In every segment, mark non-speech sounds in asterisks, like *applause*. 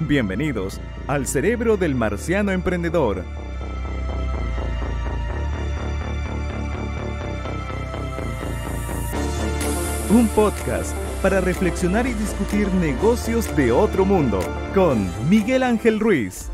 Bienvenidos al cerebro del marciano emprendedor. Un podcast para reflexionar y discutir negocios de otro mundo con Miguel Ángel Ruiz.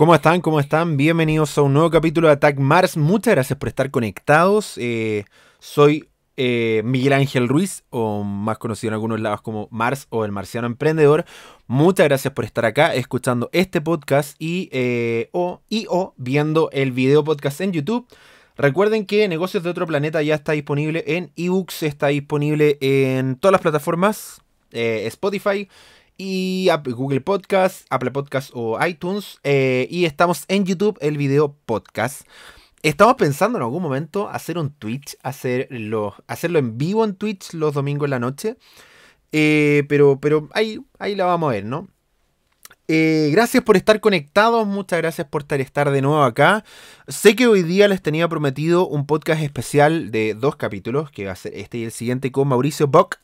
¿Cómo están? ¿Cómo están? Bienvenidos a un nuevo capítulo de Attack Mars. Muchas gracias por estar conectados. Eh, soy eh, Miguel Ángel Ruiz, o más conocido en algunos lados como Mars o el Marciano Emprendedor. Muchas gracias por estar acá escuchando este podcast y, eh, o, y o viendo el video podcast en YouTube. Recuerden que Negocios de Otro Planeta ya está disponible en ebooks, está disponible en todas las plataformas, Spotify, y Google Podcast, Apple Podcast o iTunes. Eh, y estamos en YouTube, el video podcast. Estamos pensando en algún momento hacer un Twitch, hacerlo, hacerlo en vivo en Twitch los domingos en la noche. Eh, pero pero ahí, ahí la vamos a ver, ¿no? Eh, gracias por estar conectados, muchas gracias por estar de nuevo acá. Sé que hoy día les tenía prometido un podcast especial de dos capítulos, que va a ser este y el siguiente con Mauricio Bock,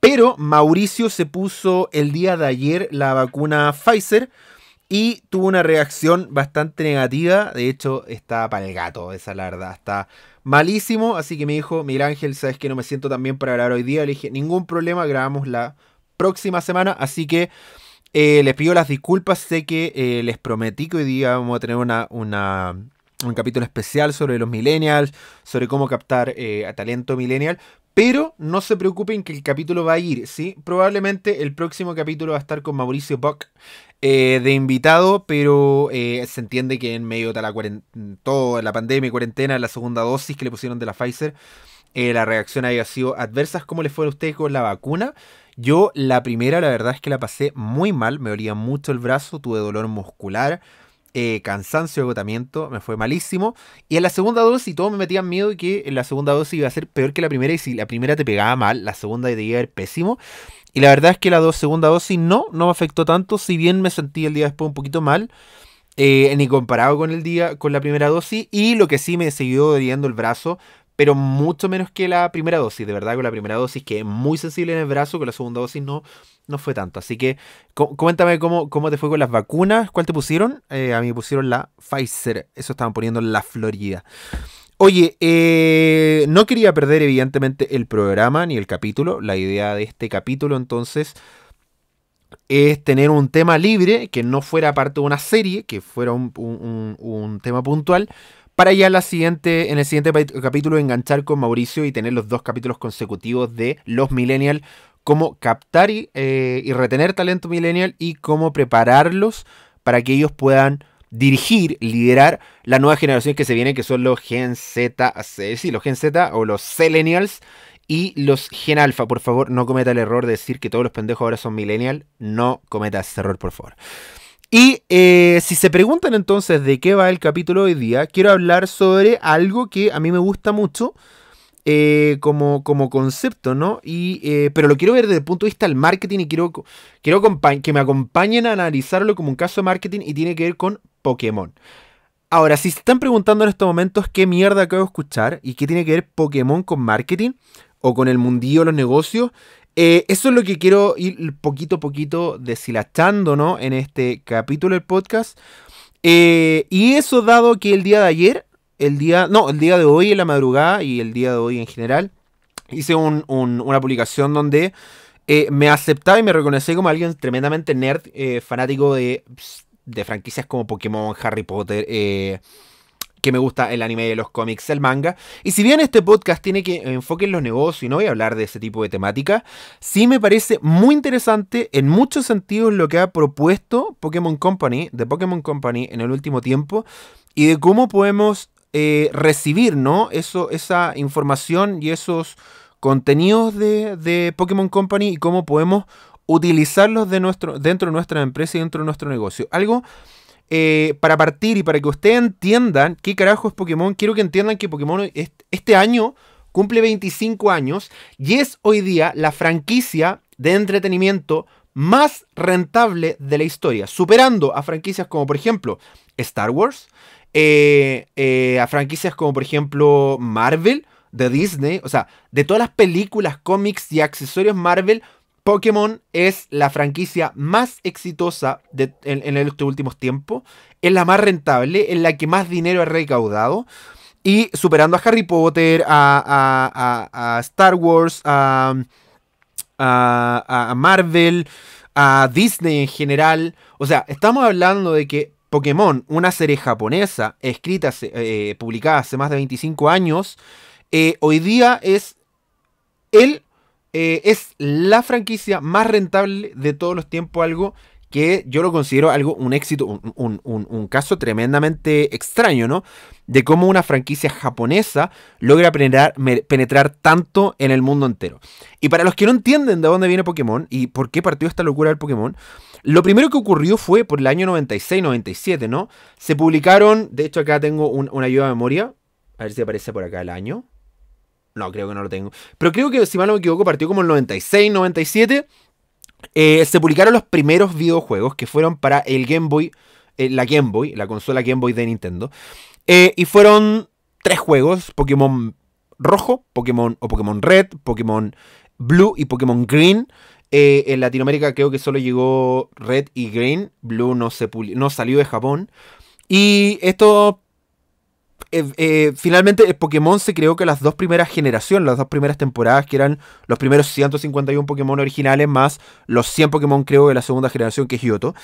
pero Mauricio se puso el día de ayer la vacuna Pfizer y tuvo una reacción bastante negativa. De hecho, está para el gato, esa la verdad. Está malísimo. Así que me dijo, Miguel Ángel, sabes que no me siento tan bien para grabar hoy día. Le dije, ningún problema, grabamos la próxima semana. Así que eh, les pido las disculpas, sé que eh, les prometí que hoy día vamos a tener una, un capítulo especial sobre los millennials, sobre cómo captar eh, a talento millennial, pero no se preocupen que el capítulo va a ir, ¿sí? Probablemente el próximo capítulo va a estar con Mauricio Buck de invitado, pero se entiende que en medio de la, la pandemia y cuarentena, la segunda dosis que le pusieron de la Pfizer, la reacción haya sido adversa. ¿Cómo les fue a ustedes con la vacuna? Yo la primera, la verdad es que la pasé muy mal, me dolía mucho el brazo, tuve dolor muscular. Eh, cansancio, agotamiento, me fue malísimo. Y en la segunda dosis, todo me metían miedo de que en la segunda dosis iba a ser peor que la primera. Y si la primera te pegaba mal, la segunda te iba a ir pésimo. Y la verdad es que la dos, segunda dosis no, no me afectó tanto. Si bien me sentí el día después un poquito mal, eh, ni comparado con el día, con la primera dosis. Y lo que sí me siguió doliendo el brazo, pero mucho menos que la primera dosis. De verdad, con la primera dosis que es muy sensible en el brazo, con la segunda dosis no, no fue tanto. Así que cuéntame cómo, te fue con las vacunas, cuál te pusieron. Eh, a mí me pusieron la Pfizer, eso estaban poniendo la Florida. Oye, eh, no quería perder evidentemente el programa ni el capítulo. La idea de este capítulo entonces es tener un tema libre que no fuera parte de una serie, que fuera un tema puntual para ya la siguiente, en el siguiente capítulo enganchar con Mauricio y tener los dos capítulos consecutivos de Los Millennial, cómo captar eh, y, retener talento millennial y cómo prepararlos para que ellos puedan dirigir, liderar la nueva generación que se viene, que son los Gen Z, sí, los Gen Z o los Selenials y los Gen Alpha. Por favor, no cometa el error de decir que todos los pendejos ahora son Millennial. No cometa ese error, por favor. Y eh, si se preguntan entonces de qué va el capítulo hoy día, quiero hablar sobre algo que a mí me gusta mucho eh, como, como concepto, ¿no? Y, eh, pero lo quiero ver desde el punto de vista del marketing y quiero, quiero que me acompañen a analizarlo como un caso de marketing y tiene que ver con Pokémon. Ahora, si se están preguntando en estos momentos qué mierda acabo de escuchar y qué tiene que ver Pokémon con marketing o con el mundillo de los negocios, eh, eso es lo que quiero ir poquito a poquito deshilachando, ¿no? En este capítulo del podcast. Eh, y eso dado que el día de ayer, el día, no, el día de hoy en la madrugada y el día de hoy en general, hice una publicación donde eh, me aceptaba y me reconocí como alguien tremendamente nerd, fanático de, de franquicias como Pokémon, Harry Potter, que me gusta el anime, de los cómics, el manga. Y si bien este podcast tiene que enfoque en los negocios y no voy a hablar de ese tipo de temática, sí me parece muy interesante en muchos sentidos lo que ha propuesto Pokémon Company, de Pokémon Company en el último tiempo, y de cómo podemos eh, recibir, ¿no? Eso, esa información y esos contenidos de, de Pokémon Company y cómo podemos utilizarlos dentro de nuestra empresa y dentro de nuestro negocio. Algo eh, para partir y para que ustedes entiendan qué carajo es Pokémon, quiero que entiendan que Pokémon este año cumple 25 años y es hoy día la franquicia de entretenimiento más rentable de la historia, superando a franquicias como por ejemplo Star Wars, eh, eh, a franquicias como por ejemplo Marvel, de Disney, o sea, de todas las películas, cómics y accesorios Marvel, Pokémon es la franquicia más exitosa en, estos últimos tiempos, es la más rentable, es la que más dinero ha recaudado. Y superando a Harry Potter, a, Star Wars, a, Marvel, a Disney en general. O sea, estamos hablando de que Pokémon, una serie japonesa, escrita, eh, publicada hace más de 25 años, eh, hoy día es el eh, es la franquicia más rentable de todos los tiempos, algo que yo lo considero algo, un éxito, un, caso tremendamente extraño, ¿no? De cómo una franquicia japonesa logra penetrar, penetrar, tanto en el mundo entero. Y para los que no entienden de dónde viene Pokémon y por qué partió esta locura del Pokémon, lo primero que ocurrió fue por el año 96-97, ¿no? Se publicaron, de hecho acá tengo una ayuda de memoria, a ver si aparece por acá el año. No, creo que no lo tengo. Pero creo que, si mal no me equivoco, partió como el 96, 97. Eh, se publicaron los primeros videojuegos que fueron para el Game Boy, eh, la Game Boy, la consola Game Boy de Nintendo. Eh, y fueron tres juegos, Pokémon Rojo, Pokémon o Pokémon Red, Pokémon Blue y Pokémon Green. en Latinoamérica creo que solo llegó Red y Green, Blue no, se no salió de Japón. Y esto... Eh, eh, finalmente, el eh, Pokémon se creó que las dos primeras generaciones, las dos primeras temporadas, que eran los primeros 151 Pokémon originales, más los 100 Pokémon creo de la segunda generación, que es Yoto.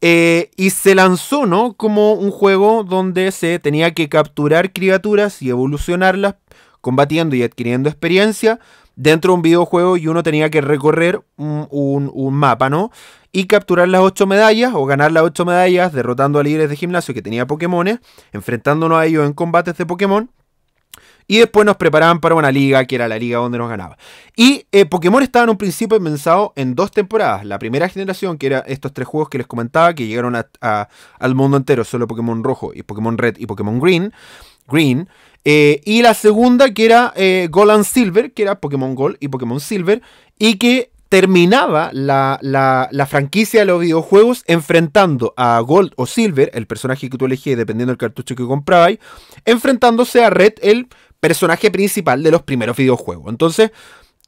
y se lanzó, ¿no? Como un juego donde se tenía que capturar criaturas y evolucionarlas, combatiendo y adquiriendo experiencia dentro de un videojuego y uno tenía que recorrer un mapa, ¿no? y capturar las 8 medallas o ganar las 8 medallas derrotando a líderes de gimnasio que tenía Pokémon enfrentándonos a ellos en combates de Pokémon. Y después nos preparaban para una liga, que era la liga donde nos ganaba. Y eh, Pokémon estaba en un principio pensado en dos temporadas. La primera generación, que era estos tres juegos que les comentaba, que llegaron al mundo entero, solo Pokémon Rojo y Pokémon Red y Pokémon Green. Green. Eh, y la segunda, que era golan eh, Gold and Silver, que era Pokémon Gold y Pokémon Silver. Y que terminaba la, franquicia de los videojuegos enfrentando a Gold o Silver, el personaje que tú elegías dependiendo del cartucho que comprabas, enfrentándose a Red, el personaje principal de los primeros videojuegos. Entonces,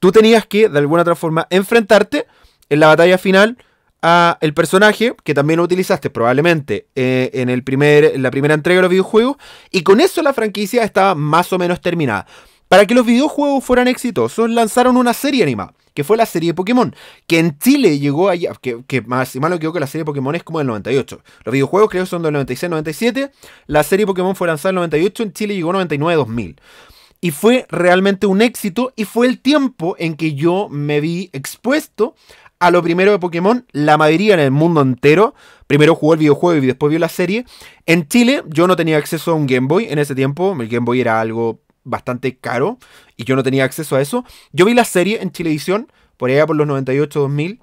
tú tenías que, de alguna otra forma, enfrentarte en la batalla final al el personaje que también lo utilizaste probablemente eh, en, el primer, en la primera entrega de los videojuegos, y con eso la franquicia estaba más o menos terminada. Para que los videojuegos fueran exitosos, lanzaron una serie animada, que fue la serie de Pokémon, que en Chile llegó allá, que, que más, si mal no que la serie Pokémon es como del 98. Los videojuegos creo son del 96-97, la serie Pokémon fue lanzada en el 98, en Chile llegó 99-2000. Y fue realmente un éxito y fue el tiempo en que yo me vi expuesto a lo primero de Pokémon, la mayoría en el mundo entero. Primero jugó el videojuego y después vio la serie. En Chile yo no tenía acceso a un Game Boy en ese tiempo. El Game Boy era algo bastante caro y yo no tenía acceso a eso. Yo vi la serie en Chilevisión, por allá por los 98, 2000.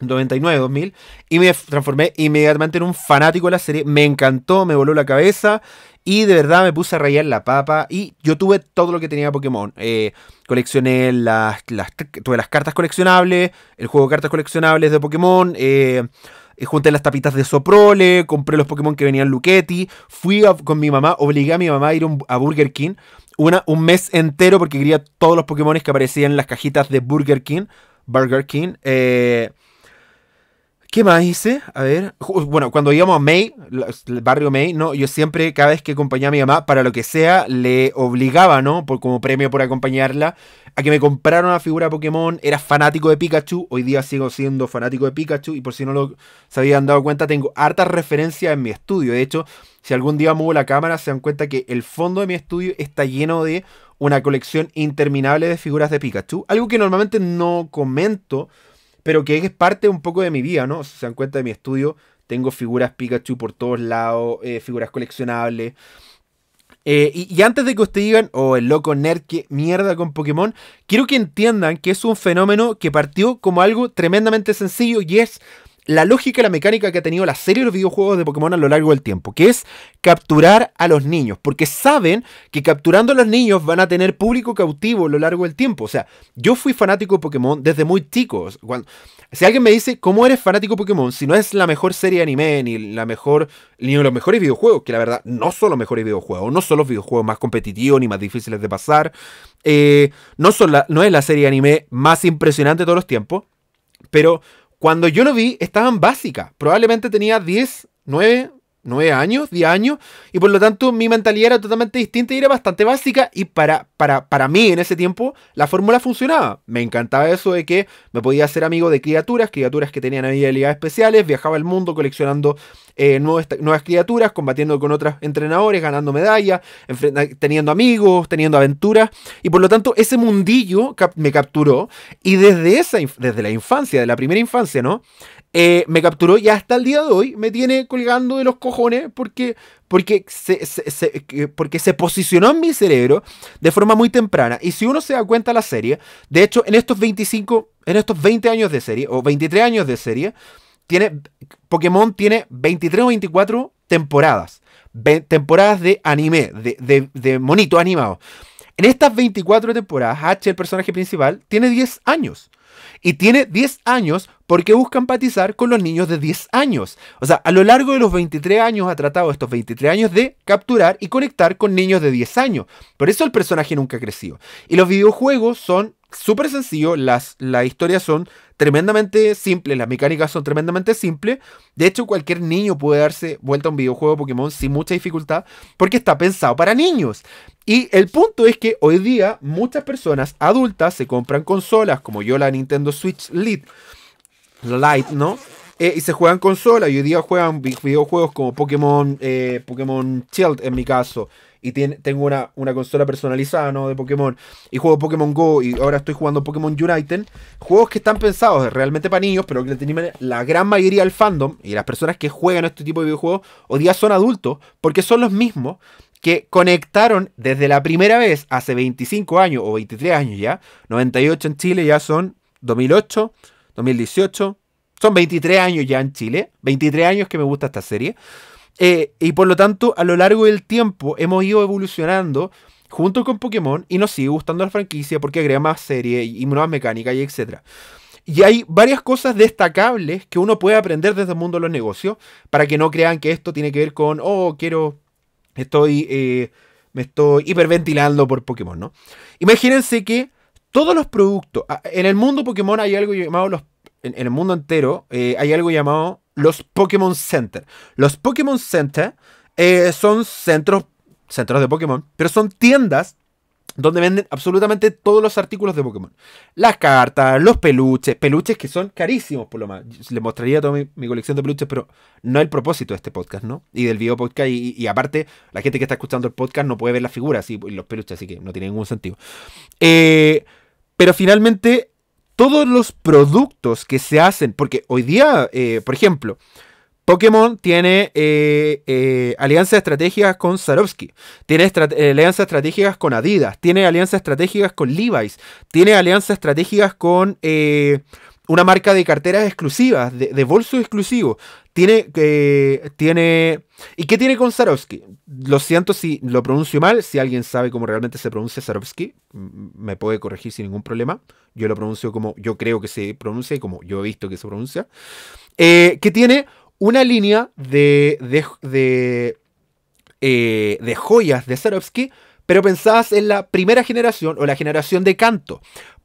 99, 2000, y me transformé inmediatamente en un fanático de la serie. Me encantó, me voló la cabeza y de verdad me puse a rayar la papa. Y yo tuve todo lo que tenía Pokémon. Eh, coleccioné las, las, tuve las cartas coleccionables, el juego de cartas coleccionables de Pokémon. Eh, eh, junté las tapitas de Soprole, compré los Pokémon que venían Luquetti, fui con mi mamá, obligué a mi mamá a ir a Burger King una, un mes entero porque quería todos los Pokémon que aparecían en las cajitas de Burger King. Burger King. Eh, ¿Qué más hice? A ver, bueno, cuando íbamos a May, el barrio May, ¿no? Yo siempre, cada vez que acompañaba a mi mamá, para lo que sea, le obligaba, ¿no? Por, como premio por acompañarla, a que me comprara una figura Pokémon. Era fanático de Pikachu, hoy día sigo siendo fanático de Pikachu, y por si no lo se habían dado cuenta, tengo hartas referencias en mi estudio. De hecho, si algún día muevo la cámara, se dan cuenta que el fondo de mi estudio está lleno de una colección interminable de figuras de Pikachu. Algo que normalmente no comento pero que es parte un poco de mi vida, ¿no? Si se dan cuenta de mi estudio, tengo figuras Pikachu por todos lados, eh, figuras coleccionables. Eh, y, antes de que ustedes digan, oh, el loco nerd, que mierda con Pokémon, quiero que entiendan que es un fenómeno que partió como algo tremendamente sencillo y es la lógica y la mecánica que ha tenido la serie de los videojuegos de Pokémon a lo largo del tiempo, que es capturar a los niños, porque saben que capturando a los niños van a tener público cautivo a lo largo del tiempo. O sea, yo fui fanático de Pokémon desde muy chico. si alguien me dice, ¿cómo eres fanático de Pokémon? Si no es la mejor serie de anime, ni la mejor, ni los mejores videojuegos, que la verdad no son los mejores videojuegos, no son los videojuegos más competitivos ni más difíciles de pasar, eh, no, no es la serie de anime más impresionante de todos los tiempos, pero cuando yo lo vi, estaban básicas. Probablemente tenía 10, 9, nueve años, 10 años, y por lo tanto mi mentalidad era totalmente distinta y era bastante básica y para, para, para mí en ese tiempo la fórmula funcionaba. Me encantaba eso de que me podía hacer amigo de criaturas, criaturas que tenían habilidades especiales, viajaba el mundo coleccionando eh, nuevas, nuevas, criaturas, combatiendo con otros entrenadores, ganando medallas, teniendo amigos, teniendo aventuras, y por lo tanto ese mundillo me capturó y desde esa, desde la infancia, de la primera infancia, ¿no? Eh, me capturó y hasta el día de hoy me tiene colgando de los cojones porque, porque, se, porque se posicionó en mi cerebro de forma muy temprana. Y si uno se da cuenta de la serie, de hecho en estos 25, en estos 20 años de serie, o 23 años de serie, tiene, Pokémon tiene 23 o 24 temporadas. temporadas de anime, de, de, de monito animado. En estas 24 temporadas, H, el personaje principal, tiene 10 años y tiene 10 años porque busca empatizar con los niños de 10 años. O sea, a lo largo de los 23 años ha tratado estos 23 años de capturar y conectar con niños de 10 años. Por eso el personaje nunca ha crecido. Y los videojuegos son súper sencillo, las, historias son tremendamente simples, las mecánicas son tremendamente simples. De hecho, cualquier niño puede darse vuelta a un videojuego Pokémon sin mucha dificultad porque está pensado para niños. Y el punto es que hoy día muchas personas adultas se compran consolas, como yo la Nintendo Switch Lite, Lite, ¿no? Eh, y se juegan consolas y hoy día juegan videojuegos como Pokémon, eh, Pokémon en mi caso, y tengo una, una, consola personalizada ¿no? de Pokémon y juego Pokémon Go y ahora estoy jugando Pokémon United, juegos que están pensados eh, realmente para niños, pero que tienen la gran mayoría del fandom y las personas que juegan este tipo de videojuegos hoy día son adultos porque son los mismos que conectaron desde la primera vez hace 25 años o 23 años ya, 98 en Chile ya son 2008, 2018, son 23 años ya en Chile, 23 años que me gusta esta serie. Eh, y por lo tanto, a lo largo del tiempo hemos ido evolucionando junto con Pokémon y nos sigue gustando la franquicia porque agrega más series y nuevas mecánicas y etc. Y hay varias cosas destacables que uno puede aprender desde el mundo de los negocios para que no crean que esto tiene que ver con, oh, quiero, estoy, eh, me estoy hiperventilando por Pokémon, ¿no? Imagínense que todos los productos, en el mundo Pokémon hay algo llamado los, en, el mundo entero, eh, hay algo llamado los Pokémon Center. Los Pokémon Center eh, son centros, centros de Pokémon, pero son tiendas donde venden absolutamente todos los artículos de Pokémon. Las cartas, los peluches, peluches que son carísimos por lo más. Les mostraría toda mi, colección de peluches, pero no el propósito de este podcast, ¿no? Y del video podcast. Y, aparte, la gente que está escuchando el podcast no puede ver las figuras y los peluches, así que no tiene ningún sentido. Eh, pero finalmente, todos los productos que se hacen, porque hoy día, eh, por ejemplo, Pokémon tiene eh, eh, alianzas estratégicas con Sarovsky, tiene alianzas estratégicas con Adidas, tiene alianzas estratégicas con Levi's, tiene alianzas estratégicas con una marca de carteras exclusivas, de bolsos exclusivos, tiene, eh, tiene... ¿Y qué tiene con Sarovsky? Lo siento si lo pronuncio mal, si alguien sabe cómo realmente se pronuncia Sarovsky, mm, me puede corregir sin ningún problema. Yo lo pronuncio como yo creo que se pronuncia y como yo he visto que se pronuncia. Eh, que tiene una línea de, de, de eh, joyas de Sarovsky pero pensadas en la primera generación o la generación de canto.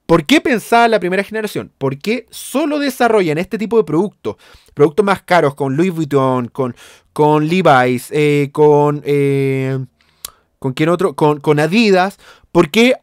¿Por qué pensaba la primera generación? ¿Por qué solo desarrollan este tipo de productos? Productos más caros con Louis Vuitton, con, con Levi's, eh, con... Eh, ¿Con quién otro? Con, Adidas. ¿Por qué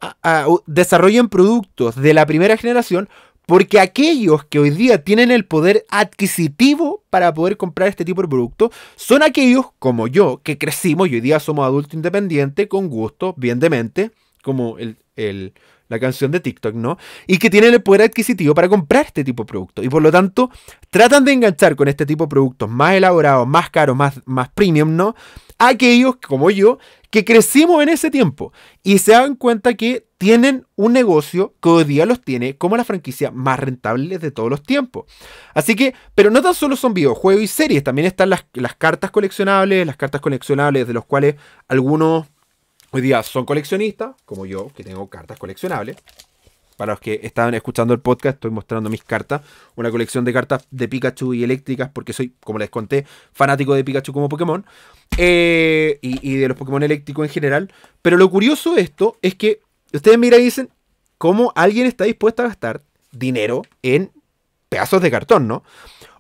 desarrollan productos de la primera generación? Porque aquellos que hoy día tienen el poder adquisitivo para poder comprar este tipo de productos, son aquellos como yo, que crecimos y hoy día somos adultos independientes, con gusto, bien de mente, como el, el la canción de TikTok, ¿no? Y que tienen el poder adquisitivo para comprar este tipo de productos. Y por lo tanto, tratan de enganchar con este tipo de productos más elaborados, más caros, más, más premium, ¿no? A aquellos como yo que crecimos en ese tiempo y se dan cuenta que tienen un negocio que hoy día los tiene como la franquicia más rentable de todos los tiempos. Así que, pero no tan solo son videojuegos y series, también están las, las cartas coleccionables, las cartas coleccionables de los cuales algunos Hoy día son coleccionistas, como yo, que tengo cartas coleccionables. Para los que están escuchando el podcast, estoy mostrando mis cartas. Una colección de cartas de Pikachu y eléctricas, porque soy, como les conté, fanático de Pikachu como Pokémon. Eh, y, de los Pokémon eléctricos en general. Pero lo curioso de esto es que ustedes miran y dicen, ¿cómo alguien está dispuesto a gastar dinero en pedazos de cartón, no?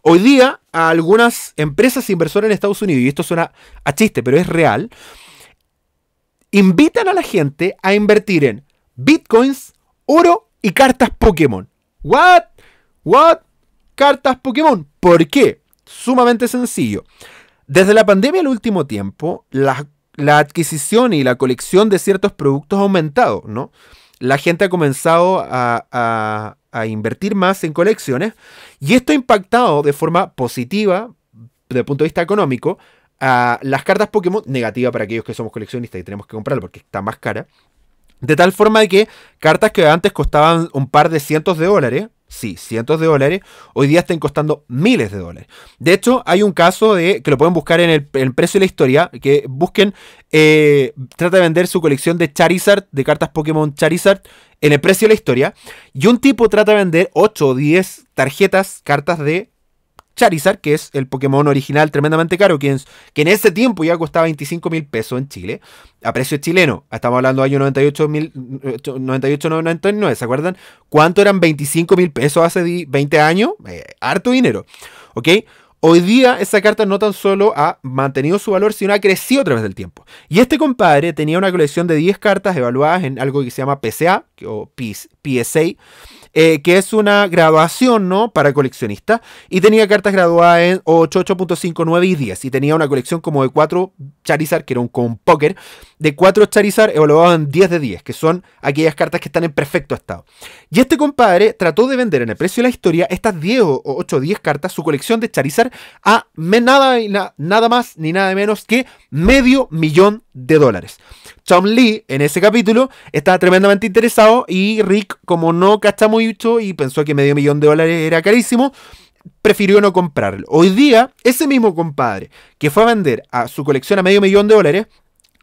Hoy día, algunas empresas inversoras en Estados Unidos, y esto suena a chiste, pero es real, invitan a la gente a invertir en bitcoins, oro y cartas Pokémon. ¿What? ¿What? Cartas Pokémon. ¿Por qué? Sumamente sencillo. Desde la pandemia al último tiempo, la, adquisición y la colección de ciertos productos ha aumentado, ¿no? La gente ha comenzado a, a invertir más en colecciones y esto ha impactado de forma positiva desde el punto de vista económico las cartas Pokémon, negativa para aquellos que somos coleccionistas y tenemos que comprarlo porque está más cara. De tal forma que cartas que antes costaban un par de cientos de dólares, sí, cientos de dólares, hoy día están costando miles de dólares. De hecho, hay un caso de que lo pueden buscar en el, precio de la historia, que busquen, eh, trata de vender su colección de Charizard, de cartas Pokémon Charizard, en el precio de la historia, y un tipo trata de vender 8 o 10 tarjetas, cartas de Charizard, que es el Pokémon original tremendamente caro, que en, ese tiempo ya costaba 25 mil pesos en Chile, a precio chileno. Estamos hablando de año 98, 99, ¿se acuerdan? ¿Cuánto eran 25 mil pesos hace 20 años? Eh, harto dinero, ¿ok? Hoy día esa carta no tan solo ha mantenido su valor, sino ha crecido a través del tiempo. Y este compadre tenía una colección de 10 cartas evaluadas en algo que se llama PCA o PSA eh, que es una graduación, ¿no? Para coleccionistas. Y tenía cartas graduadas en 8, 9 y 10. Y tenía una colección como de 4 Charizard, que era un con de 4 Charizard evaluados en 10 de 10, que son aquellas cartas que están en perfecto estado. Y este compadre trató de vender en el precio de la historia estas 10 o 8 o 10 cartas, su colección de Charizard, a nada, nada más ni nada menos que medio millón de dólares. Tom Lee, en ese capítulo, estaba tremendamente interesado y Rick, como no cacha muy y pensó que medio millón de dólares era carísimo, prefirió no comprarlo. Hoy día, ese mismo compadre que fue a vender a su colección a medio millón de dólares,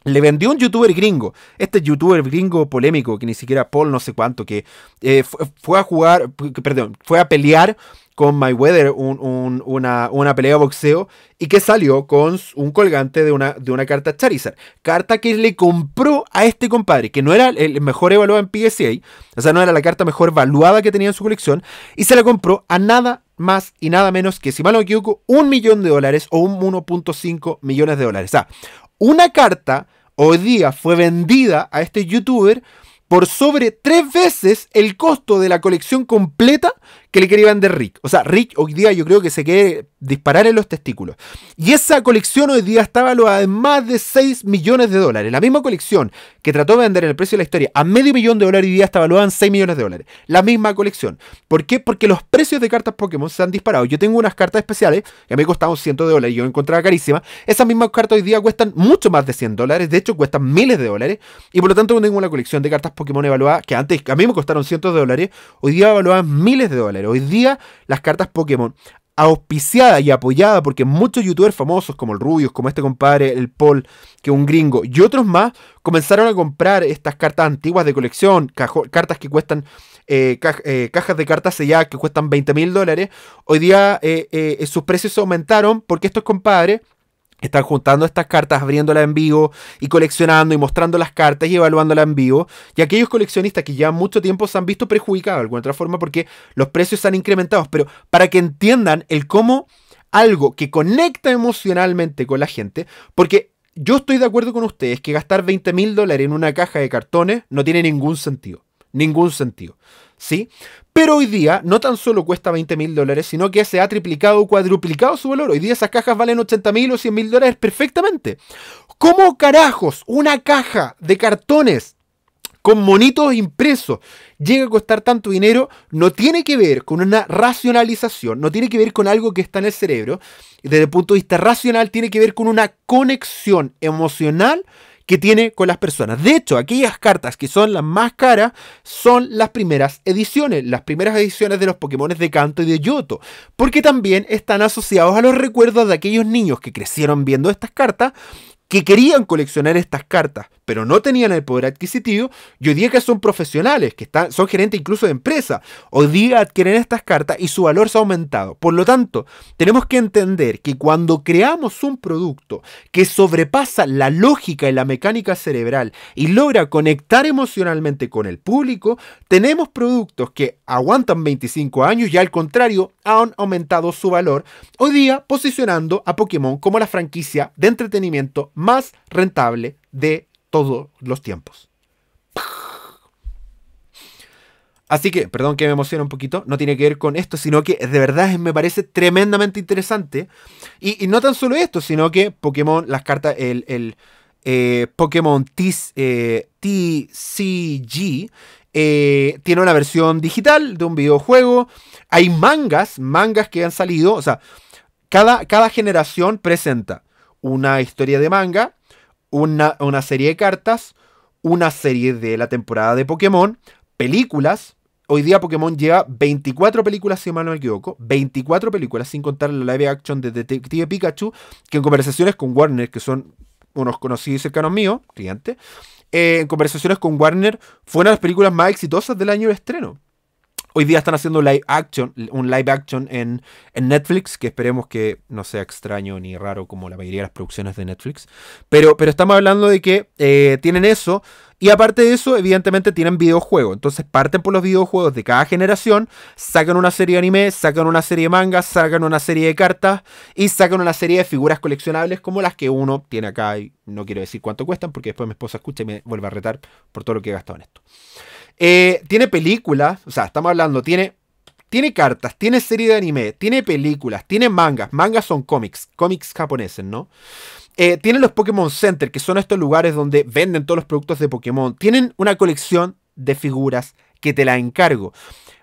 le vendió un youtuber gringo, este youtuber gringo polémico, que ni siquiera Paul no sé cuánto, que eh, fue, fue a jugar, perdón, fue a pelear con Mayweather una, una, pelea de boxeo y que salió con un colgante de una, de una carta Charizard. Carta que le compró a este compadre, que no era el mejor evaluado en PSA, o sea, no era la carta mejor valuada que tenía en su colección, y se la compró a nada más y nada menos que, si mal no equivoco, un millón de dólares o un 1.5 millones de dólares. O sea, una carta hoy día fue vendida a este youtuber por sobre tres veces el costo de la colección completa que le quería vender Rick. O sea, Rick hoy día yo creo que se quiere disparar en los testículos. Y esa colección hoy día está evaluada en más de 6 millones de dólares. La misma colección que trató de vender en el precio de la historia a medio millón de dólares hoy día está valuada en 6 millones de dólares. La misma colección. ¿Por qué? Porque los precios de cartas Pokémon se han disparado. Yo tengo unas cartas especiales que a me costaban 100 de dólares y yo encontraba carísimas. Esas mismas cartas hoy día cuestan mucho más de 100 dólares. De hecho, cuestan miles de dólares. Y por lo tanto, tengo una colección de cartas Pokémon evaluada que antes a mí me costaron cientos de dólares. Hoy día evaluadas miles de dólares. Hoy día las cartas Pokémon auspiciadas y apoyada porque muchos youtubers famosos como el Rubius, como este compadre, el Paul, que es un gringo, y otros más, comenzaron a comprar estas cartas antiguas de colección, cartas que cuestan, eh, eh, cajas de cartas selladas que cuestan 20 mil dólares. Hoy día eh, sus precios aumentaron porque estos compadres están juntando estas cartas, abriéndolas en vivo y coleccionando y mostrando las cartas y evaluándolas en vivo. Y aquellos coleccionistas que ya mucho tiempo se han visto perjudicados de alguna otra forma porque los precios se han incrementado. Pero para que entiendan el cómo algo que conecta emocionalmente con la gente, porque yo estoy de acuerdo con ustedes que gastar 20 mil dólares en una caja de cartones no tiene ningún sentido. Ningún sentido. ¿sí? Pero hoy día no tan solo cuesta 20 mil dólares, sino que se ha triplicado o cuadruplicado su valor. Hoy día esas cajas valen 80 mil o 100 mil dólares perfectamente. ¿Cómo carajos una caja de cartones con monitos impresos llega a costar tanto dinero? No tiene que ver con una racionalización, no tiene que ver con algo que está en el cerebro. Desde el punto de vista racional, tiene que ver con una conexión emocional que tiene con las personas. De hecho, aquellas cartas que son las más caras son las primeras ediciones, las primeras ediciones de los Pokémon de Canto y de Yoto, porque también están asociados a los recuerdos de aquellos niños que crecieron viendo estas cartas, que querían coleccionar estas cartas, pero no tenían el poder adquisitivo, y hoy día que son profesionales, que están, son gerentes incluso de empresa, hoy día adquieren estas cartas y su valor se ha aumentado. Por lo tanto, tenemos que entender que cuando creamos un producto que sobrepasa la lógica y la mecánica cerebral y logra conectar emocionalmente con el público, tenemos productos que aguantan 25 años y al contrario han aumentado su valor, hoy día posicionando a Pokémon como la franquicia de entretenimiento más rentable de todos los tiempos. Así que, perdón que me emocione un poquito, no tiene que ver con esto, sino que de verdad me parece tremendamente interesante. Y, no tan solo esto, sino que Pokémon, las cartas, el, eh, Pokémon TCG eh, eh, tiene una versión digital de un videojuego. Hay mangas, mangas que han salido, o sea, cada, cada generación presenta una historia de manga una, serie de cartas, una serie de la temporada de Pokémon, películas. Hoy día Pokémon lleva 24 películas, si no me equivoco. 24 películas, sin contar la live action de Detective Pikachu, que en conversaciones con Warner, que son unos conocidos y cercanos míos, clientes, eh, en conversaciones con Warner, fue una de las películas más exitosas del año de estreno. Hoy día están haciendo live action, un live action en, Netflix, que esperemos que no sea extraño ni raro como la mayoría de las producciones de Netflix. Pero, estamos hablando de que eh, tienen eso. Y aparte de eso, evidentemente tienen videojuegos. Entonces parten por los videojuegos de cada generación, sacan una serie de anime, sacan una serie de mangas, sacan una serie de cartas y sacan una serie de figuras coleccionables como las que uno tiene acá. Y no quiero decir cuánto cuestan porque después mi esposa escucha y me vuelve a retar por todo lo que he gastado en esto. Eh, tiene películas, o sea, estamos hablando, tiene, tiene cartas, tiene serie de anime, tiene películas, tiene mangas. Mangas son cómics, cómics japoneses, ¿no? Eh, tienen los Pokémon Center, que son estos lugares donde venden todos los productos de Pokémon. Tienen una colección de figuras que te la encargo.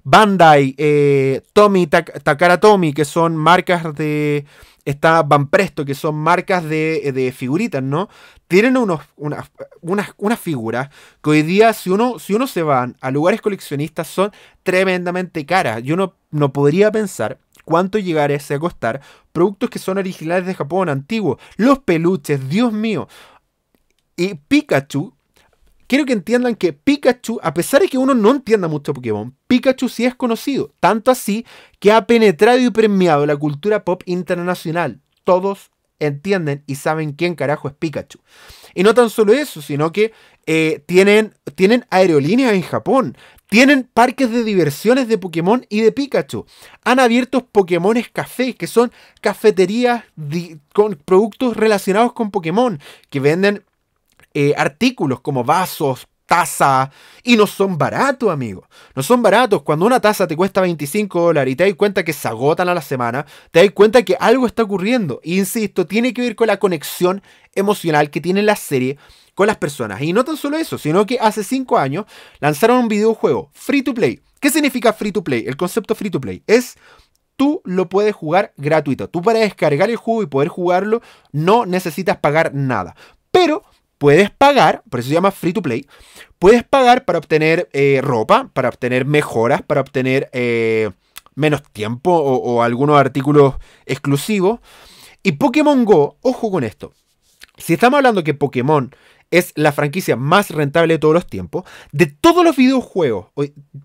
Bandai, eh, Tommy, Takara Tomy, que son marcas de, está Van Presto, que son marcas de, de figuritas, ¿no? Tienen unos, unas, unas, figuras que hoy día, si uno, si uno se va a lugares coleccionistas, son tremendamente caras. Yo no, no podría pensar cuánto ese a costar productos que son originales de Japón, antiguos. Los peluches, Dios mío. Y Pikachu quiero que entiendan que Pikachu, a pesar de que uno no entienda mucho Pokémon, Pikachu sí es conocido, tanto así que ha penetrado y premiado la cultura pop internacional. Todos entienden y saben quién carajo es Pikachu. Y no tan solo eso, sino que eh, tienen, tienen aerolíneas en Japón, tienen parques de diversiones de Pokémon y de Pikachu. Han abierto Pokémon Café, que son cafeterías con productos relacionados con Pokémon, que venden eh, artículos como vasos, Tazas, y no son baratos, amigos. No son baratos. Cuando una taza te cuesta 25 dólares y te das cuenta que se agotan a la semana, te das cuenta que algo está ocurriendo. E insisto, tiene que ver con la conexión emocional que tiene la serie con las personas. Y no tan solo eso, sino que hace 5 años lanzaron un videojuego free to play. ¿Qué significa free to play? El concepto free to play es tú lo puedes jugar gratuito. Tú para descargar el juego y poder jugarlo no necesitas pagar nada. Pero puedes pagar, por eso se llama free to play, puedes pagar para obtener eh, ropa, para obtener mejoras, para obtener eh, menos tiempo o, o algunos artículos exclusivos. Y Pokémon Go, ojo con esto, si estamos hablando que Pokémon es la franquicia más rentable de todos los tiempos, de todos los videojuegos,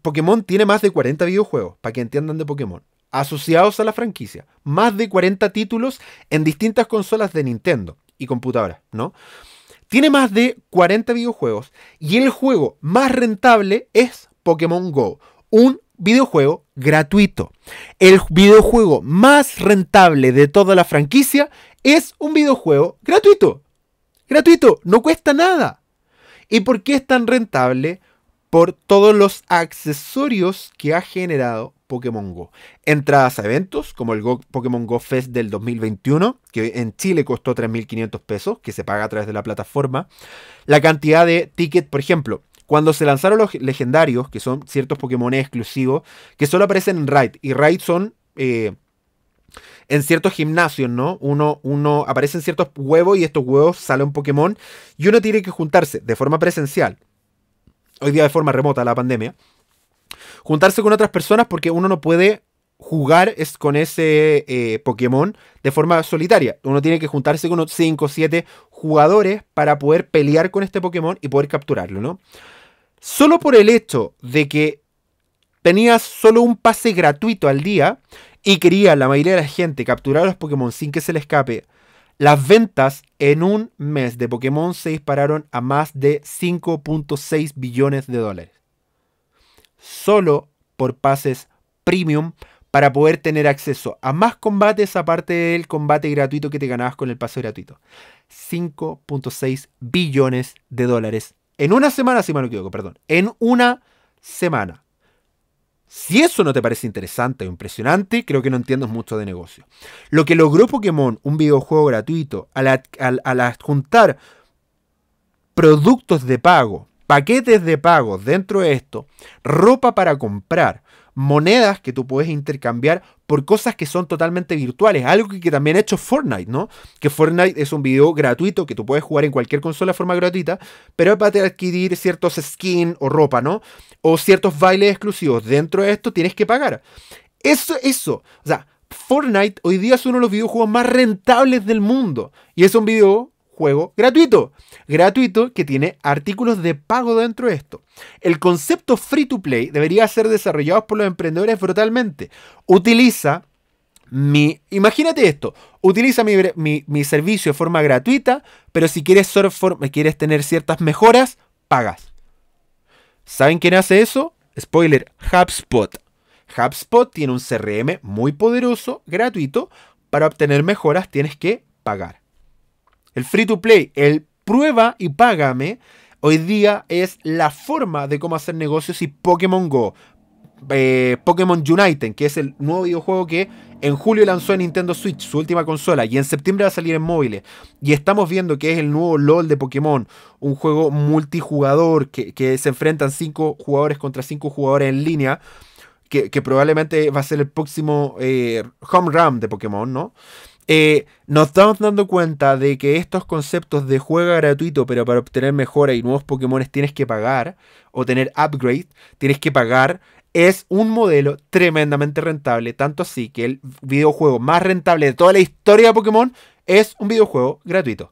Pokémon tiene más de 40 videojuegos, para que entiendan de Pokémon, asociados a la franquicia, más de 40 títulos en distintas consolas de Nintendo y computadoras, ¿no? Tiene más de 40 videojuegos y el juego más rentable es Pokémon Go, un videojuego gratuito. El videojuego más rentable de toda la franquicia es un videojuego gratuito. Gratuito, no cuesta nada. ¿Y por qué es tan rentable? Por todos los accesorios que ha generado Pokémon Go. Entradas a eventos como el Pokémon Go Fest del 2021, que en Chile costó 3.500 pesos, que se paga a través de la plataforma. La cantidad de tickets, por ejemplo, cuando se lanzaron los legendarios, que son ciertos Pokémon exclusivos, que solo aparecen en Raid, y Raid son... Eh, en ciertos gimnasios, ¿no? Uno, uno aparecen ciertos huevos y estos huevos sale un Pokémon y uno tiene que juntarse de forma presencial, hoy día de forma remota la pandemia, juntarse con otras personas porque uno no puede jugar es con ese eh, Pokémon de forma solitaria. Uno tiene que juntarse con 5 o 7 jugadores para poder pelear con este Pokémon y poder capturarlo, ¿no? Solo por el hecho de que tenía solo un pase gratuito al día y quería la mayoría de la gente capturar a los Pokémon sin que se le escape, las ventas en un mes de Pokémon se dispararon a más de 5.6 billones de dólares solo por pases premium para poder tener acceso a más combates aparte del combate gratuito que te ganabas con el pase gratuito. 5.6 billones de dólares en una semana, si mal no equivoco, perdón, en una semana. Si eso no te parece interesante o impresionante, creo que no entiendes mucho de negocio. Lo que logró Pokémon, un videojuego gratuito, al adjuntar productos de pago paquetes de pago dentro de esto, ropa para comprar, monedas que tú puedes intercambiar por cosas que son totalmente virtuales. Algo que, también ha hecho Fortnite, ¿no? Que Fortnite es un video gratuito que tú puedes jugar en cualquier consola de forma gratuita, pero para adquirir ciertos skins o ropa, ¿no? O ciertos bailes exclusivos. Dentro de esto tienes que pagar. Eso, eso. O sea, Fortnite hoy día es uno de los videojuegos más rentables del mundo. Y es un video juego gratuito. Gratuito que tiene artículos de pago dentro de esto. El concepto free to play debería ser desarrollado por los emprendedores brutalmente. Utiliza mi... Imagínate esto. Utiliza mi, mi, servicio de forma gratuita, pero si quieres, quieres tener ciertas mejoras, pagas. ¿Saben quién hace eso? Spoiler, HubSpot. HubSpot tiene un CRM muy poderoso, gratuito. Para obtener mejoras tienes que pagar. El free to play, el prueba y págame, hoy día es la forma de cómo hacer negocios y Pokémon Go. Eh, Pokémon United, que es el nuevo videojuego que en julio lanzó en Nintendo Switch, su última consola, y en septiembre va a salir en móviles. Y estamos viendo que es el nuevo LOL de Pokémon, un juego multijugador que, se enfrentan cinco jugadores contra cinco jugadores en línea, que, probablemente va a ser el próximo eh, home run de Pokémon, ¿no? Eh, nos estamos dando cuenta de que estos conceptos de juega gratuito, pero para obtener mejora y nuevos Pokémon tienes que pagar, o tener upgrades tienes que pagar, es un modelo tremendamente rentable, tanto así que el videojuego más rentable de toda la historia de Pokémon es un videojuego gratuito.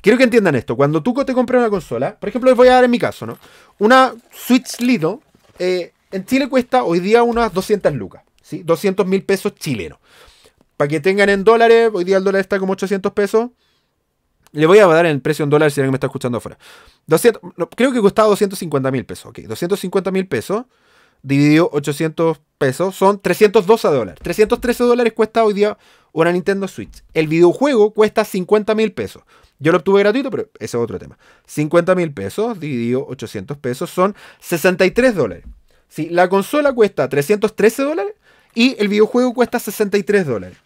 Quiero que entiendan esto, cuando tú te compras una consola, por ejemplo les voy a dar en mi caso, ¿no? Una Switch Lido eh, en Chile cuesta hoy día unas 200 lucas, ¿sí? 200 mil pesos chilenos para que tengan en dólares, hoy día el dólar está como 800 pesos. Le voy a dar el precio en dólares si alguien me está escuchando afuera. 200, creo que costaba 250 mil pesos. Ok, 250 mil pesos dividido 800 pesos son 312 dólares. 313 dólares cuesta hoy día una Nintendo Switch. El videojuego cuesta 50 mil pesos. Yo lo obtuve gratuito, pero ese es otro tema. 50 mil pesos dividido 800 pesos son 63 dólares. Si la consola cuesta 313 dólares y el videojuego cuesta 63 dólares.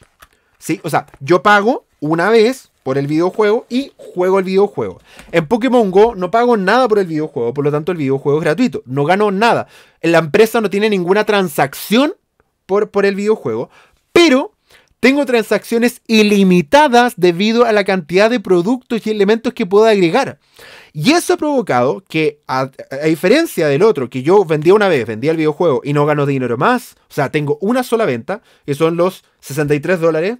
¿Sí? O sea, yo pago una vez por el videojuego y juego el videojuego. En Pokémon Go no pago nada por el videojuego, por lo tanto el videojuego es gratuito, no gano nada. La empresa no tiene ninguna transacción por, por el videojuego, pero tengo transacciones ilimitadas debido a la cantidad de productos y elementos que puedo agregar. Y eso ha provocado que, a, diferencia del otro, que yo vendía una vez, vendía el videojuego y no gano dinero más, o sea, tengo una sola venta, que son los 63 dólares,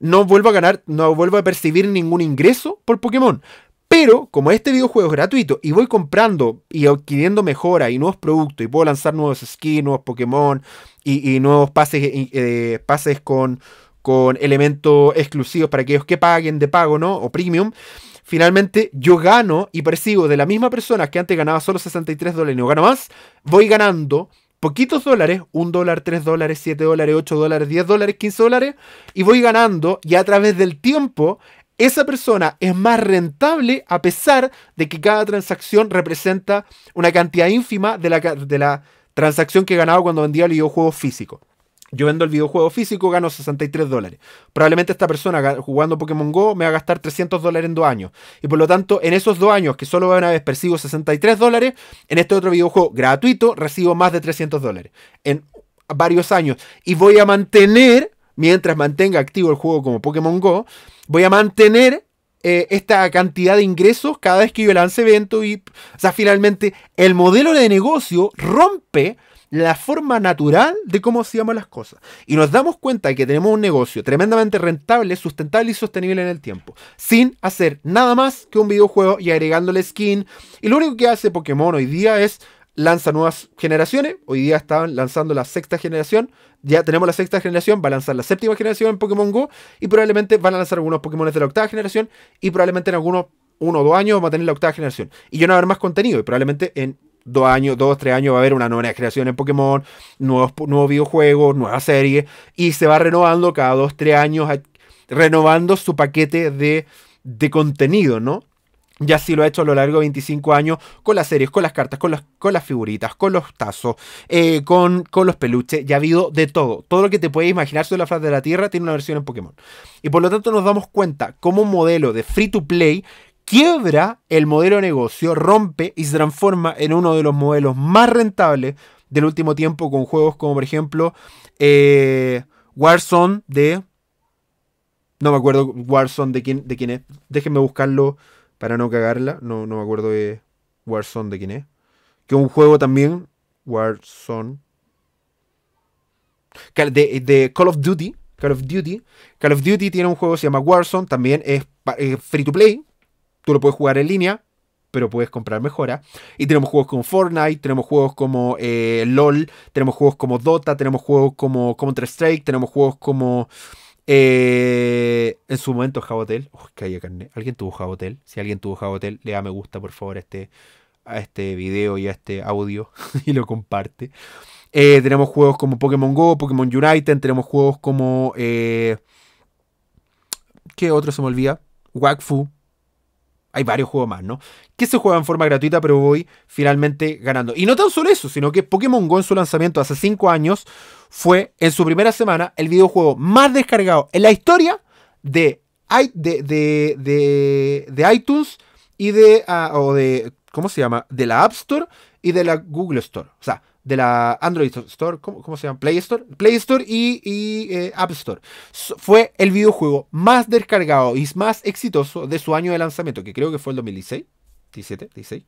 no vuelvo a ganar, no vuelvo a percibir ningún ingreso por Pokémon. Pero como este videojuego es gratuito y voy comprando y adquiriendo mejoras y nuevos productos y puedo lanzar nuevos skins, nuevos Pokémon y, nuevos pases, eh, eh, pases con con elementos exclusivos para aquellos que paguen de pago, ¿no? O premium. Finalmente, yo gano y percibo de la misma persona que antes ganaba solo 63 dólares y no gano más, voy ganando poquitos dólares, 1 dólar, 3 dólares, 7 dólares, 8 dólares, 10 dólares, 15 dólares, y voy ganando y a través del tiempo esa persona es más rentable a pesar de que cada transacción representa una cantidad ínfima de la, de la transacción que ganaba cuando vendía el videojuego físico. Yo vendo el videojuego físico, gano 63 dólares. Probablemente esta persona jugando Pokémon Go me va a gastar 300 dólares en dos años. Y por lo tanto, en esos dos años que solo va una vez percibo 63 dólares, en este otro videojuego gratuito recibo más de 300 dólares. En varios años. Y voy a mantener, mientras mantenga activo el juego como Pokémon Go, voy a mantener eh, esta cantidad de ingresos cada vez que yo lance evento. Y, o sea, finalmente, el modelo de negocio rompe la forma natural de cómo hacíamos las cosas. Y nos damos cuenta de que tenemos un negocio tremendamente rentable, sustentable y sostenible en el tiempo, sin hacer nada más que un videojuego y agregándole skin. Y lo único que hace Pokémon hoy día es lanza nuevas generaciones. Hoy día estaban lanzando la sexta generación. Ya tenemos la sexta generación, va a lanzar la séptima generación en Pokémon Go y probablemente van a lanzar algunos Pokémon de la octava generación y probablemente en algunos uno o dos años va a tener la octava generación. Y yo no va haber más contenido y probablemente en dos años, dos, tres años va a haber una nueva creación en Pokémon, nuevos, nuevos videojuegos, nuevas series, y se va renovando cada dos, tres años, renovando su paquete de, de contenido, ¿no? Ya sí lo ha hecho a lo largo de 25 años con las series, con las cartas, con, con las figuritas, con los tazos, eh, con, con, los peluches. Ya ha habido de todo. Todo lo que te puedes imaginar sobre la faz de la Tierra tiene una versión en Pokémon. Y por lo tanto nos damos cuenta como modelo de free to play quiebra el modelo de negocio, rompe y se transforma en uno de los modelos más rentables del último tiempo con juegos como por ejemplo eh, Warzone de... No me acuerdo Warzone de quién, de quién es. Déjenme buscarlo para no cagarla. No, me acuerdo de Warzone de quién es. Que un juego también... Warzone. De, de Call of Duty. Call of Duty. Call of Duty tiene un juego que se llama Warzone. También es free to play. Tú lo puedes jugar en línea, pero puedes comprar mejora. Y tenemos juegos como Fortnite, tenemos juegos como eh, LOL, tenemos juegos como Dota, tenemos juegos como Counter-Strike, tenemos juegos como. Eh, en su momento Jabotel. Uy, calle carne. ¿Alguien tuvo Jabotel? Si alguien tuvo Jabotel, le da me gusta, por favor, a este, a este video y a este audio *laughs* y lo comparte. Eh, tenemos juegos como Pokémon Go, Pokémon United, tenemos juegos como. ¿Qué otro se me olvida? Wakfu, hay varios juegos más, ¿no? Que se juega en forma gratuita, pero voy finalmente ganando. Y no tan solo eso, sino que Pokémon Go en su lanzamiento hace 5 años fue en su primera semana el videojuego más descargado en la historia de, de, de, iTunes y de, ah, o de, ¿cómo se llama? De la App Store y de la Google Store. O sea, de la Android Store, ¿cómo, se llama? Play Store. Play Store y, eh, App Store. Fue el videojuego más descargado y más exitoso de su año de lanzamiento, que creo que fue el 2016, 17, 16.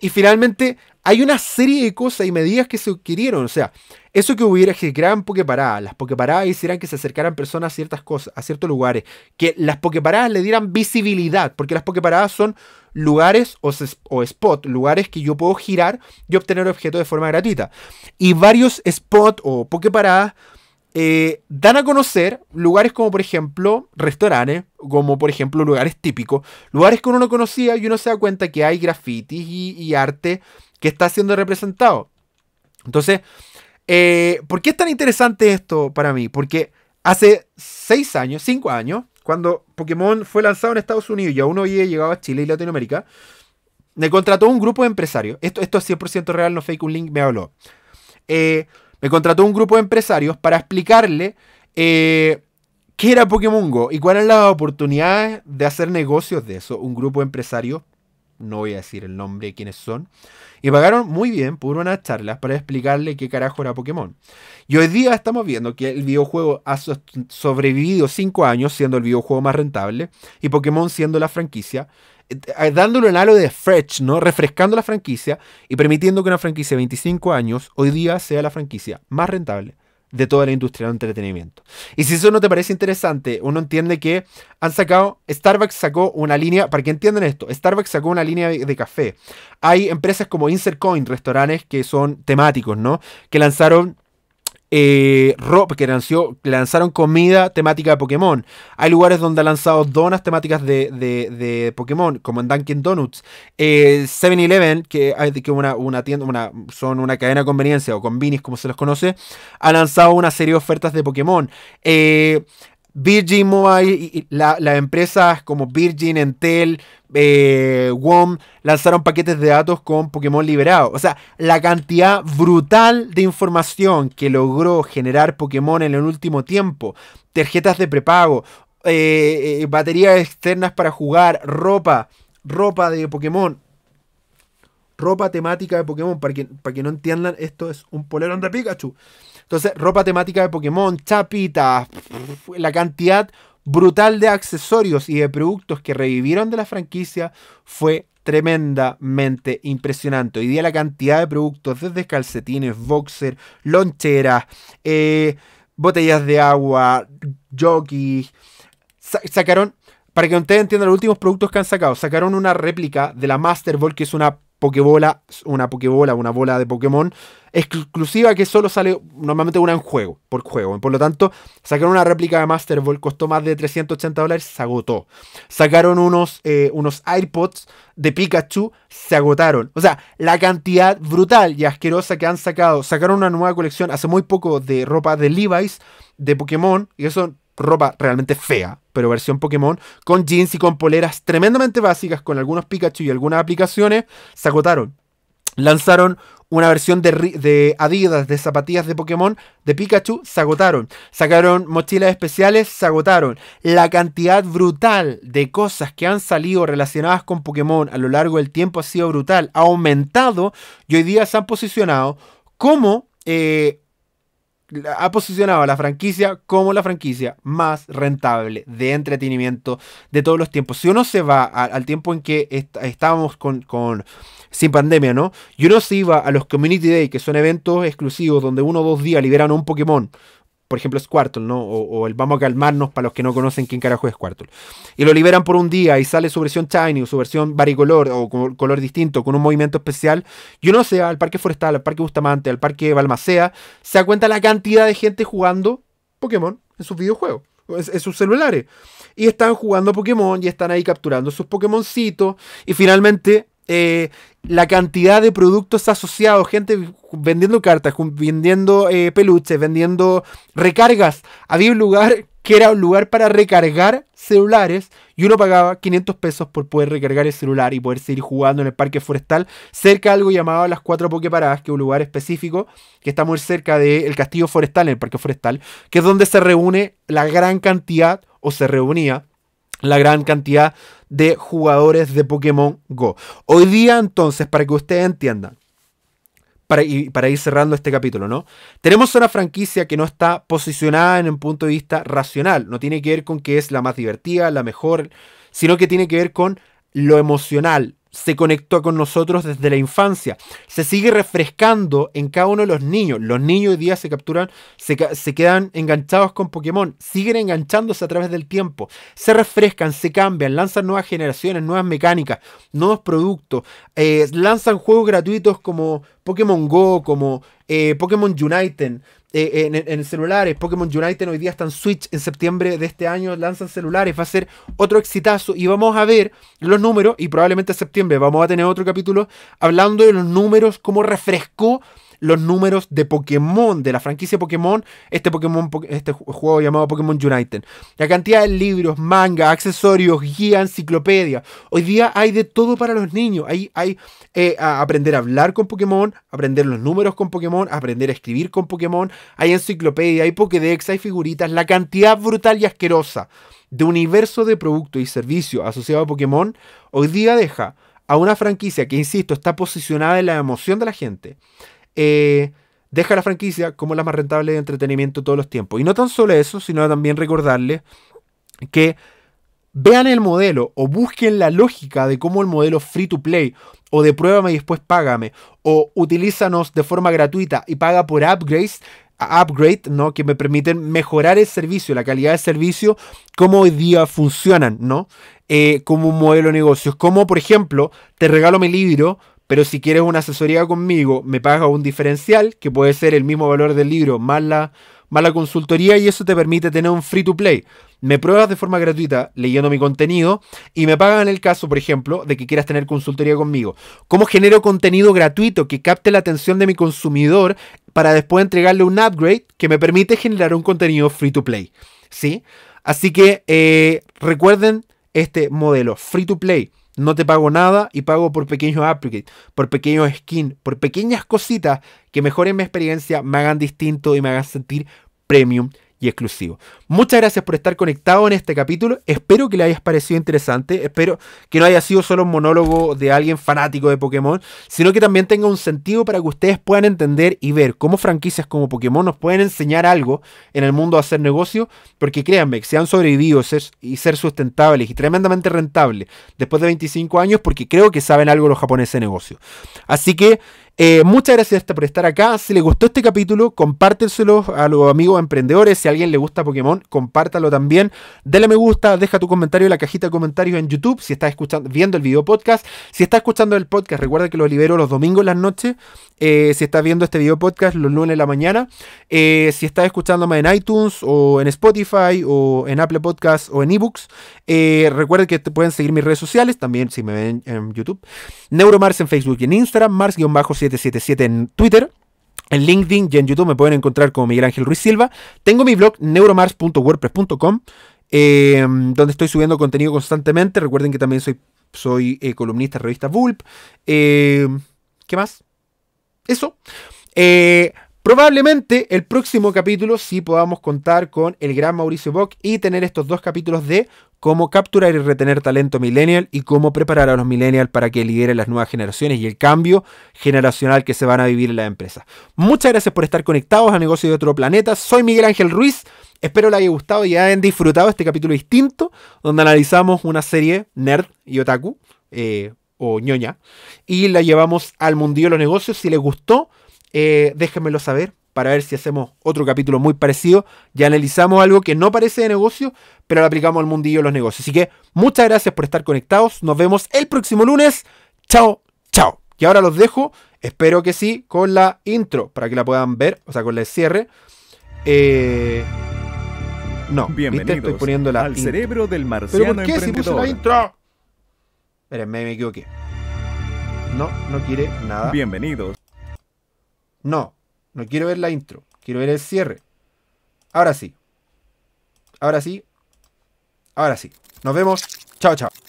y finalmente hay una serie de cosas y medidas que se adquirieron. O sea, eso que hubiera que crearan pokeparadas, las pokeparadas hicieran que se acercaran personas a ciertas cosas, a ciertos lugares, que las pokeparadas le dieran visibilidad, porque las pokeparadas son lugares o, o spots, lugares que yo puedo girar y obtener objetos de forma gratuita. Y varios spots o pokeparadas eh, dan a conocer lugares como por ejemplo restaurantes, como por ejemplo lugares típicos, lugares que uno no conocía y uno se da cuenta que hay grafitis y arte que está siendo representado. Entonces, eh, ¿por qué es tan interesante esto para mí? Porque hace seis años, cinco años, cuando Pokémon fue lanzado en Estados Unidos y aún no había llegado a Chile y Latinoamérica, me contrató un grupo de empresarios. Esto, esto es 100% real, no fake, un link me habló. Eh, me contrató un grupo de empresarios para explicarle eh, qué era Pokémon Go y cuáles eran las oportunidades de hacer negocios de eso. Un grupo de empresarios no voy a decir el nombre de quiénes son, y pagaron muy bien por unas charlas para explicarle qué carajo era Pokémon. Y hoy día estamos viendo que el videojuego ha sobrevivido 5 años siendo el videojuego más rentable y Pokémon siendo la franquicia, eh, eh, Dándolo en halo de fresh, ¿no? Refrescando la franquicia y permitiendo que una franquicia de 25 años hoy día sea la franquicia más rentable de toda la industria del entretenimiento. Y si eso no te parece interesante, uno entiende que han sacado, Starbucks sacó una línea, para que entiendan esto, Starbucks sacó una línea de, café. Hay empresas como Insert Coin, restaurantes que son temáticos, ¿no? Que lanzaron eh, que lanzó, lanzaron comida temática de Pokémon. Hay lugares donde han lanzado donas temáticas de, Pokémon, como en Dunkin' Donuts. 7-Eleven, eh, que hay que una, una tienda, una, son una cadena de conveniencia, o convinis como se los conoce, ha lanzado una serie de ofertas de Pokémon. Eh, Virgin Mobile, las empresas como Virgin, Entel, eh, WOM lanzaron paquetes de datos con Pokémon liberado. O sea, la cantidad brutal de información que logró generar Pokémon en el último tiempo, tarjetas de prepago, eh, eh, baterías externas para jugar, ropa, ropa de Pokémon, ropa temática de Pokémon, para que, para que no entiendan, esto es un polerón de Pikachu. Entonces, ropa temática de Pokémon, chapitas, la cantidad brutal de accesorios y de productos que revivieron de la franquicia fue tremendamente impresionante. Hoy día la cantidad de productos, desde calcetines, boxer, loncheras, eh, botellas de agua, jockeys, sacaron, para que ustedes entiendan los últimos productos que han sacado, sacaron una réplica de la Master Ball, que es una Pokébola, una Pokébola, una bola de Pokémon exclusiva que solo sale normalmente una en juego, por juego. Por lo tanto, sacaron una réplica de Master Ball, costó más de 380 dólares, se agotó. Sacaron unos, eh, unos iPods de Pikachu, se agotaron. O sea, la cantidad brutal y asquerosa que han sacado. Sacaron una nueva colección hace muy poco de ropa de Levi's, de Pokémon, y eso ropa realmente fea, pero versión Pokémon, con jeans y con poleras tremendamente básicas, con algunos Pikachu y algunas aplicaciones, se agotaron. Lanzaron una versión de, Adidas, de zapatillas de Pokémon, de Pikachu, se agotaron. Sacaron mochilas especiales, se agotaron. La cantidad brutal de cosas que han salido relacionadas con Pokémon a lo largo del tiempo ha sido brutal, ha aumentado y hoy día se han posicionado como eh, ha posicionado a la franquicia como la franquicia más rentable de entretenimiento de todos los tiempos. Si uno se va al tiempo en que estábamos con, sin pandemia, ¿no? Y uno se iba a los Community Day, que son eventos exclusivos donde uno o dos días liberan un Pokémon por ejemplo Squirtle, ¿no? O, el vamos a calmarnos para los que no conocen quién carajo es Squirtle. Y lo liberan por un día y sale su versión shiny o su versión baricolor o color distinto, con un movimiento especial. yo no sé, al Parque Forestal, al Parque Bustamante, al Parque Balmacea, se da cuenta la cantidad de gente jugando Pokémon en sus videojuegos en sus celulares. Y están jugando Pokémon y están ahí capturando sus Pokémoncitos. Y finalmente eh, la cantidad de productos asociados, gente vendiendo cartas, vendiendo eh, peluches, vendiendo recargas. Había un lugar que era un lugar para recargar celulares y uno pagaba 500 pesos por poder recargar el celular y poder seguir jugando en el parque forestal cerca de algo llamado las cuatro pokeparadas, que es un lugar específico que está muy cerca del castillo forestal, en el parque forestal, que es donde se reúne la gran cantidad, o se reunía, la gran cantidad de jugadores de Pokémon Go. Hoy día entonces, para que ustedes entiendan, para, para ir cerrando este capítulo, ¿no? Tenemos una franquicia que no está posicionada en un punto de vista racional, no tiene que ver con que es la más divertida, la mejor, sino que tiene que ver con lo emocional, se conectó con nosotros desde la infancia. Se sigue refrescando en cada uno de los niños. Los niños hoy día se capturan, se, quedan enganchados con Pokémon, siguen enganchándose a través del tiempo. Se refrescan, se cambian, lanzan nuevas generaciones, nuevas mecánicas, nuevos productos. Eh, lanzan juegos gratuitos como Pokémon Go, como eh, Pokémon United. Eh, en, celulares. Pokémon United hoy día está en Switch. En septiembre de este año lanzan celulares. Va a ser otro exitazo. Y vamos a ver los números. Y probablemente en septiembre vamos a tener otro capítulo hablando de los números, cómo refrescó los números de Pokémon, de la franquicia Pokémon, este Pokémon, este juego llamado Pokémon United. La cantidad de libros, manga, accesorios, guía, enciclopedia. Hoy día hay de todo para los niños. Hay, hay eh, aprender a hablar con Pokémon, aprender los números con Pokémon, aprender a escribir con Pokémon. Hay enciclopedia, hay Pokédex, hay figuritas. La cantidad brutal y asquerosa de universo de productos y servicios asociado a Pokémon, hoy día deja a una franquicia que, insisto, está posicionada en la emoción de la gente, eh, deja la franquicia como la más rentable de entretenimiento todos los tiempos. Y no tan solo eso, sino también recordarle que vean el modelo o busquen la lógica de cómo el modelo free to play o de pruébame y después págame o utilízanos de forma gratuita y paga por upgrades upgrade, ¿no? Que me permiten mejorar el servicio, la calidad del servicio, cómo hoy día funcionan, ¿no? Eh, como un modelo de negocios. Como, por ejemplo, te regalo mi libro, pero si quieres una asesoría conmigo, me pagas un diferencial, que puede ser el mismo valor del libro más la, consultoría, y eso te permite tener un free to play. Me pruebas de forma gratuita leyendo mi contenido y me pagan en el caso, por ejemplo, de que quieras tener consultoría conmigo. ¿Cómo genero contenido gratuito que capte la atención de mi consumidor para después entregarle un upgrade que me permite generar un contenido free to play? ¿Sí? Así que eh, recuerden este modelo, free to play no te pago nada y pago por pequeños upgrades, por pequeños skins, por pequeñas cositas que mejoren mi experiencia, me hagan distinto y me hagan sentir premium exclusivo. Muchas gracias por estar conectado en este capítulo. Espero que le hayas parecido interesante. Espero que no haya sido solo un monólogo de alguien fanático de Pokémon, sino que también tenga un sentido para que ustedes puedan entender y ver cómo franquicias como Pokémon nos pueden enseñar algo en el mundo de hacer negocio. Porque créanme, que se han sobrevivido y ser sustentables y tremendamente rentables después de 25 años, porque creo que saben algo los japoneses de negocio. Así que eh, muchas gracias por estar acá. Si le gustó este capítulo, compártenselo a los amigos emprendedores. Si a alguien le gusta Pokémon, compártalo también. Dale me gusta, deja tu comentario en la cajita de comentarios en YouTube. Si estás escuchando, viendo el video podcast, si estás escuchando el podcast, recuerda que lo libero los domingos en las noches. Eh, si estás viendo este video podcast, los lunes en la mañana. Eh, si estás escuchándome en iTunes o en Spotify o en Apple Podcasts o en eBooks, recuerda que te pueden seguir mis redes sociales también si me ven en YouTube. Neuromars en Facebook y en Instagram, mars-7 777 en Twitter. En LinkedIn y en YouTube me pueden encontrar como Miguel Ángel Ruiz Silva. Tengo mi blog neuromars.wordpress.com, eh, donde estoy subiendo contenido constantemente. Recuerden que también soy, soy eh, columnista de revista Vulp. Eh, ¿Qué más? Eso. probablemente el próximo capítulo sí podamos contar con el gran Mauricio Bock y tener estos dos capítulos de cómo capturar y retener talento millennial y cómo preparar a los millennials para que lideren las nuevas generaciones y el cambio generacional que se van a vivir en la empresa. Muchas gracias por estar conectados a Negocios de Otro Planeta. Soy Miguel Ángel Ruiz. Espero les haya gustado y hayan disfrutado este capítulo distinto donde analizamos una serie nerd y otaku eh, o ñoña y la llevamos al mundillo de los negocios. Si les gustó, eh, déjenmelo saber para ver si hacemos otro capítulo muy parecido ya analizamos algo que no parece de negocio, pero lo aplicamos al mundillo de los negocios. Así que muchas gracias por estar conectados. Nos vemos el próximo lunes. Chao, chao. Y ahora los dejo, espero que sí, con la intro, para que la puedan ver, o sea, con el cierre. Eh, no, Bienvenidos estoy poniendo la al cerebro del marciano ¿Pero por qué si puso la intro? Espérenme, me equivoqué. No, no quiere nada. Bienvenidos. No, no quiero ver la intro. Quiero ver el cierre. Ahora sí. Ahora sí. Ahora sí. Nos vemos. Chao, chao.